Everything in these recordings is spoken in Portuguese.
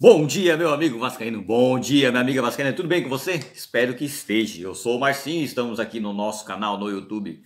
Bom dia, meu amigo Vascaíno. Bom dia, minha amiga Vascaína. Tudo bem com você? Espero que esteja. Eu sou o Marcinho, estamos aqui no nosso canal no YouTube,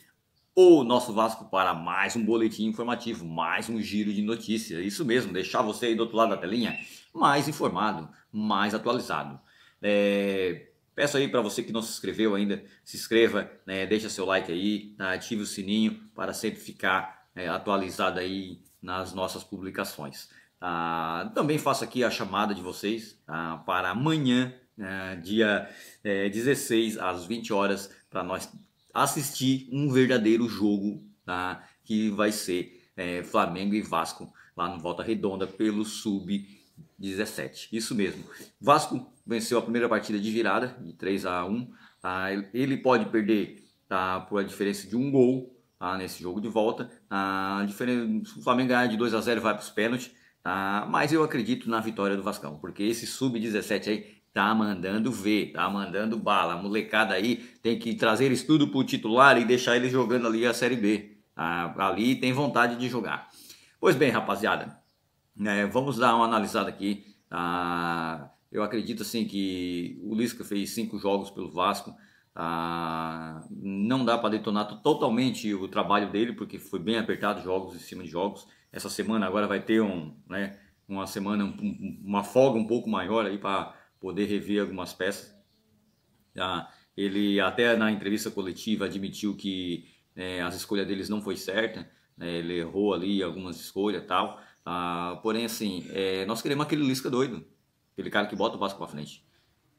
o nosso Vasco, para mais um boletim informativo, mais um giro de notícias. Isso mesmo, deixar você aí do outro lado da telinha mais informado, mais atualizado. É, Peço aí para você que não se inscreveu ainda, se inscreva, né, deixa seu like aí, ative o sininho para sempre ficar é, atualizado aí nas nossas publicações. Ah, também faço aqui a chamada de vocês ah, para amanhã, ah, dia eh, 16 às 20 horas, para nós assistir um verdadeiro jogo tá? que vai ser eh, Flamengo e Vasco lá no Volta Redonda pelo Sub-17. Isso mesmo. Vasco venceu a primeira partida de virada, de 3 a 1. Tá? Ele pode perder tá? por a diferença de um gol. Tá? nesse jogo de volta, tá? a diferença, o Flamengo ganhar de 2 a 0 vai para os pênaltis, ah, mas eu acredito na vitória do Vascão, porque esse sub-17 aí tá mandando ver, tá mandando bala. A molecada aí tem que trazer estudo tudo pro titular e deixar ele jogando ali a Série B. Tá? Ali tem vontade de jogar. Pois bem, rapaziada, né, vamos dar uma analisada aqui. Ah, eu acredito assim que o Lisca fez cinco jogos pelo Vasco. Ah, não dá para detonar totalmente o trabalho dele, porque foi bem apertado jogos em cima de jogos. Essa semana agora vai ter um, né, uma semana, um, uma folga um pouco maior aí para poder rever algumas peças. ele até na entrevista coletiva admitiu que a né, as escolhas deles não foi certa, né, ele errou ali algumas escolhas tal. Tá? porém, assim, é, nós queremos aquele Lisca doido, aquele cara que bota o Vasco para frente.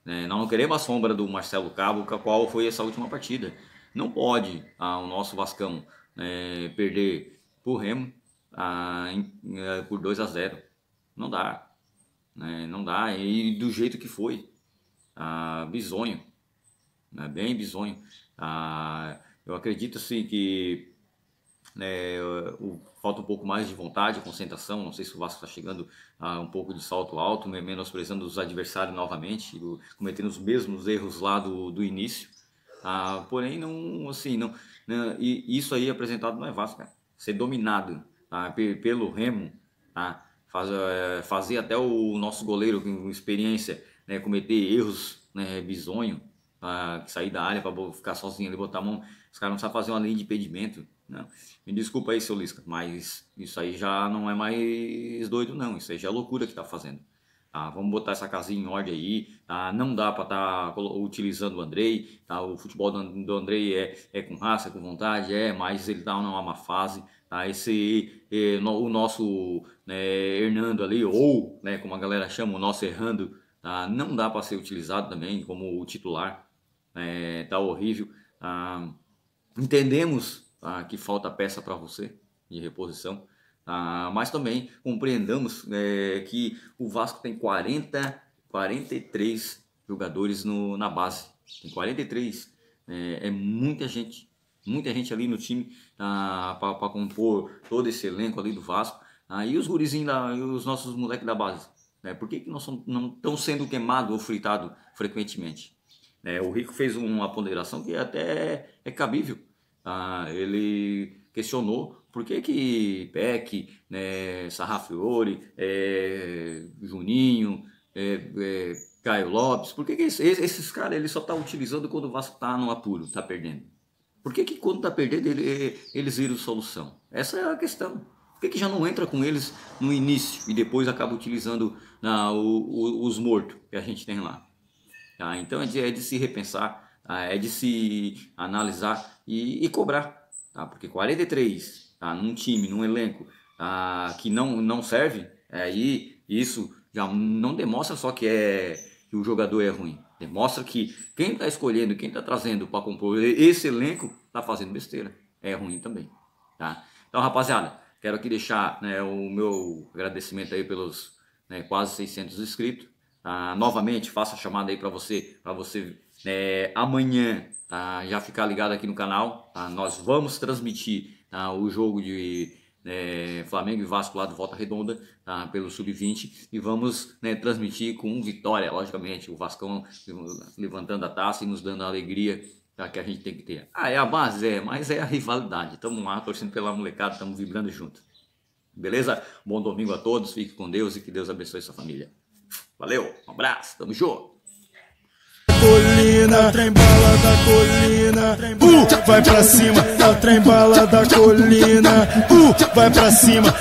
Né? Nós não queremos a sombra do Marcelo Cabo, qual foi essa última partida. Não pode ah, o nosso Vascão é, perder por Remo, a, é, a, por 2 a 0 Não dá. Né? Não dá. E do jeito que foi. Ah, bizonho. Né? Bem bizonho. eu acredito assim que né, o, falta um pouco mais de vontade, concentração. Não sei se o Vasco está chegando a um pouco de salto alto, menosprezando os adversários novamente, cometendo os mesmos erros lá do, do início. Ah, porém, não, assim, não, né, e isso aí apresentado não é Vasco, cara. Ser dominado tá? pelo Remo, tá? Faz, eh, fazer até o nosso goleiro com experiência né, cometer erros né, bizonho, tá? sair da área para ficar sozinho ali, botar a mão. Os caras não sabem fazer uma linha de impedimento. Não. Né? Me desculpa aí, seu Lisca, mas isso aí já não é mais doido, não. Isso aí já é loucura que tá fazendo. Tá, vamos botar essa casinha em ordem aí. Tá? Não dá para estar tá utilizando o Andrei. Tá? O futebol do Andrei é, é com raça, é com vontade, é, mas ele está numa má fase. Tá? Esse, no, o nosso né, Hernando ali, ou né, como a galera chama, o nosso Errando, tá? não dá para ser utilizado também como titular. É, tá horrível. Ah, entendemos tá, que falta peça para você de reposição. Tá? mas também compreendamos é, que o Vasco tem 40, 43 jogadores no, na base. Tem 43. É, né? é muita gente. Muita gente ali no time ah, para compor todo esse elenco ali do Vasco. Ah, e os gurizinhos, os nossos moleques da base? Né? Por que, que não estão sendo queimados ou fritados frequentemente? É, o Rico fez uma ponderação que até é cabível. Ah, ele questionou por que, que Peck, né, Sarrafiore, eh, é, Juninho, é, é, Caio Lopes, por que, que esses, esses caras ele só está utilizando quando o Vasco está no apuro, está perdendo? Por que, que quando está perdendo ele, eles viram solução? Essa é a questão. Por que, que já não entra com eles no início e depois acaba utilizando na, ah, o, o, os mortos que a gente tem lá? Tá? Então é de, é de, se repensar, tá? é de se analisar e, e cobrar. Tá? Porque 43 tá? num time, num elenco tá? que não, não serve, aí é, isso já não demonstra só que, é, que o jogador é ruim Demonstra né? que quem está escolhendo, quem está trazendo para compor esse elenco, está fazendo besteira. É ruim também. Tá? Então, rapaziada, quero aqui deixar né, o meu agradecimento aí pelos né, quase 600 inscritos. Tá? Novamente, faço a chamada aí para você, para você né, amanhã tá? já ficar ligado aqui no canal. Tá? Nós vamos transmitir tá? o jogo de é, Flamengo e Vasco lá do Volta Redonda, tá, pelo Sub-20, e vamos né, transmitir com vitória, logicamente, o Vascão levantando a taça e nos dando a alegria tá, que a gente tem que ter. Ah, é a base, é, mas é a rivalidade. Estamos lá torcendo pela molecada, estamos vibrando junto. Beleza? Bom domingo a todos, fique com Deus e que Deus abençoe sua família. Valeu, um abraço, tamo junto! colina, é trem bala da colina, uh, vai pra cima, é trem bala da colina, uh, vai pra cima.